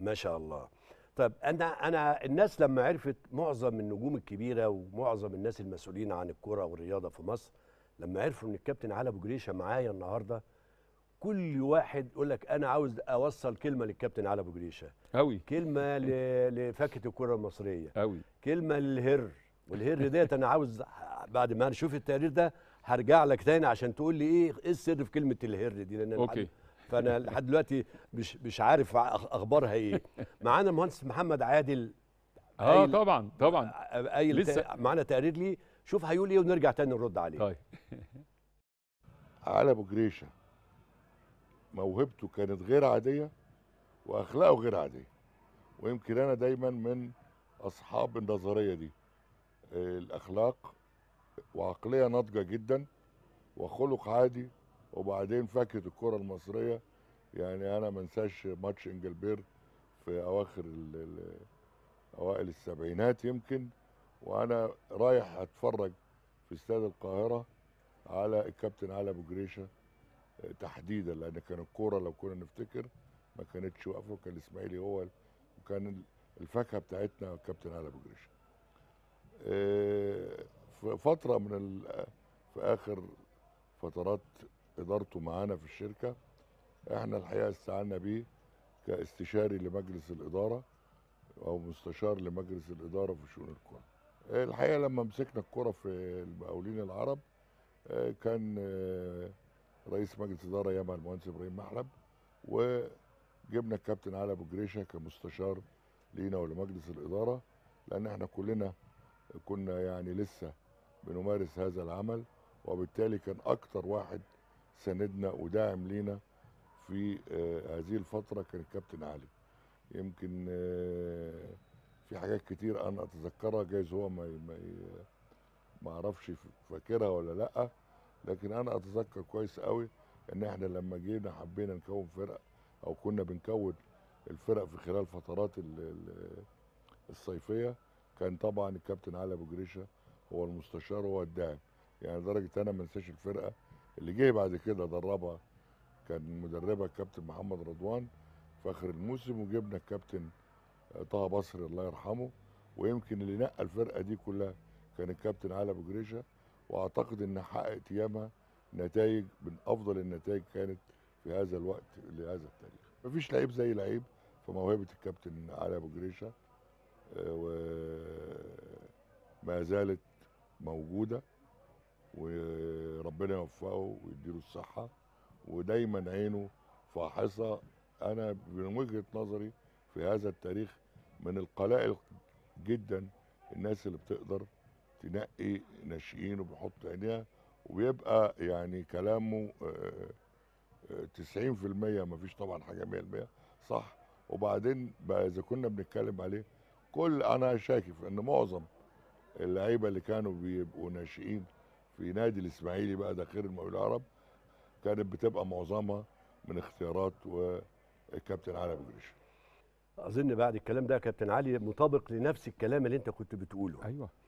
ما شاء الله طب انا انا الناس لما عرفت معظم النجوم الكبيره ومعظم الناس المسؤولين عن الكره والرياضه في مصر لما عرفوا ان الكابتن علي ابو جريشه معايا النهارده كل واحد يقول لك انا عاوز اوصل كلمه للكابتن علي ابو جريشه قوي كلمه لفاكهه الكره المصريه قوي كلمه للهر والهر ديت انا عاوز بعد ما اشوف التقرير ده هرجع لك تاني عشان تقول لي ايه ايه السر في كلمه الهر دي لان أوكي. فانا لحد دلوقتي مش مش عارف اخبارها ايه معانا المهندس محمد عادل اه طبعا طبعا آه، آه، قايل لسه معانا تقرير ليه شوف هيقول ايه ونرجع تاني نرد عليه طيب على ابو جريشه موهبته كانت غير عاديه واخلاقه غير عاديه ويمكن انا دايما من اصحاب النظريه دي الاخلاق وعقليه ناضجه جدا وخلق عادي وبعدين فكت الكره المصريه يعني انا ما انساش ماتش انجلبير في اواخر اوائل السبعينات يمكن وانا رايح اتفرج في استاد القاهره على الكابتن علي ابو جريشه آه، تحديدا لان كان الكوره لو كنا نفتكر ما كانتش واقفه وكان الاسماعيلي هو وكان الفاكهه بتاعتنا الكابتن علي ابو جريشه. آه، في فتره من آه، في اخر فترات ادارته معانا في الشركه احنا الحقيقه استعنا بيه كاستشاري لمجلس الاداره او مستشار لمجلس الاداره في شؤون الكره. الحقيقه لما مسكنا الكره في المقاولين العرب آه، كان آه، رئيس مجلس اداره ياما المهندس ابراهيم محلب وجبنا الكابتن علي ابو جريشه كمستشار لينا ولمجلس الاداره لان احنا كلنا كنا يعني لسه بنمارس هذا العمل وبالتالي كان اكتر واحد ساندنا وداعم لينا في آه، هذه الفتره كان الكابتن علي يمكن آه، في حاجات كتير انا اتذكرها جايز هو ما ما اعرفش فاكرها ولا لا لكن انا اتذكر كويس قوي ان احنا لما جينا حبينا نكون فرقه او كنا بنكون الفرق في خلال فترات الصيفيه كان طبعا الكابتن علي ابو جريشه هو المستشار وهو الداعم يعني لدرجه انا ما انساش الفرقه اللي جه بعد كده دربها كان مدربها الكابتن محمد رضوان في اخر الموسم وجبنا الكابتن طه بصري الله يرحمه ويمكن اللي نقى الفرقه دي كلها كان الكابتن علي ابو جريشه واعتقد ان حققت ياما نتائج من افضل النتائج كانت في هذا الوقت لهذا التاريخ مفيش لعيب زي لعيب فموهبه الكابتن علي ابو جريشه آه، وما زالت موجوده وربنا يوفقه ويديله الصحه ودايما عينه فاحصه انا من وجهه نظري في هذا التاريخ من القلائل جدا الناس اللي بتقدر تنقي ناشئين وبيحط عينيها وبيبقى يعني كلامه 90% آه، آه، مفيش طبعا حاجه 100% صح وبعدين بقى اذا كنا بنتكلم عليه كل انا شاكف ان معظم اللعيبه اللي كانوا بيبقوا ناشئين في نادي الاسماعيلي بقى ده خير المقاول العرب كانت بتبقى معظمها من اختيارات وكابتن علي ابو جريشه اظن بعد الكلام ده كابتن علي مطابق لنفس الكلام اللي انت كنت بتقوله ايوه